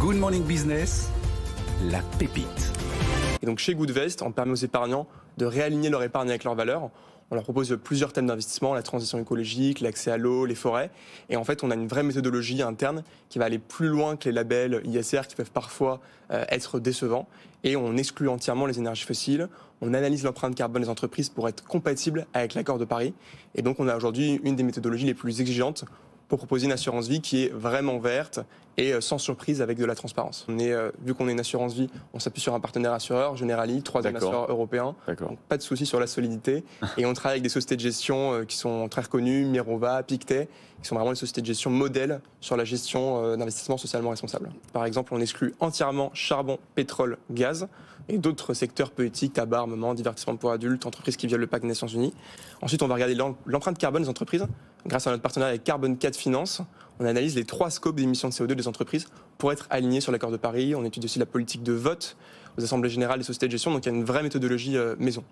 Good Morning Business, la pépite. Et donc chez Goodvest, on permet aux épargnants de réaligner leur épargne avec leurs valeurs. On leur propose plusieurs thèmes d'investissement, la transition écologique, l'accès à l'eau, les forêts. Et en fait, on a une vraie méthodologie interne qui va aller plus loin que les labels ISR qui peuvent parfois euh, être décevants. Et on exclut entièrement les énergies fossiles. On analyse l'empreinte carbone des entreprises pour être compatible avec l'accord de Paris. Et donc, on a aujourd'hui une des méthodologies les plus exigeantes pour proposer une assurance vie qui est vraiment verte et euh, sans surprise avec de la transparence. On est, euh, vu qu'on est une assurance vie, on s'appuie sur un partenaire assureur, Generali, troisième assureur européen. Donc pas de souci sur la solidité. et on travaille avec des sociétés de gestion euh, qui sont très reconnues, Mirova, Pictet, qui sont vraiment des sociétés de gestion modèles sur la gestion d'investissements socialement responsable. Par exemple, on exclut entièrement charbon, pétrole, gaz et d'autres secteurs politiques, tabac, armement, divertissement pour adultes, entreprises qui violent le pacte des Nations Unies. Ensuite, on va regarder l'empreinte carbone des entreprises grâce à notre partenariat avec Carbon 4 Finance, on analyse les trois scopes d'émissions de CO2 des entreprises pour être alignés sur l'accord de Paris. On étudie aussi la politique de vote aux assemblées générales des sociétés de gestion. Donc il y a une vraie méthodologie euh, maison.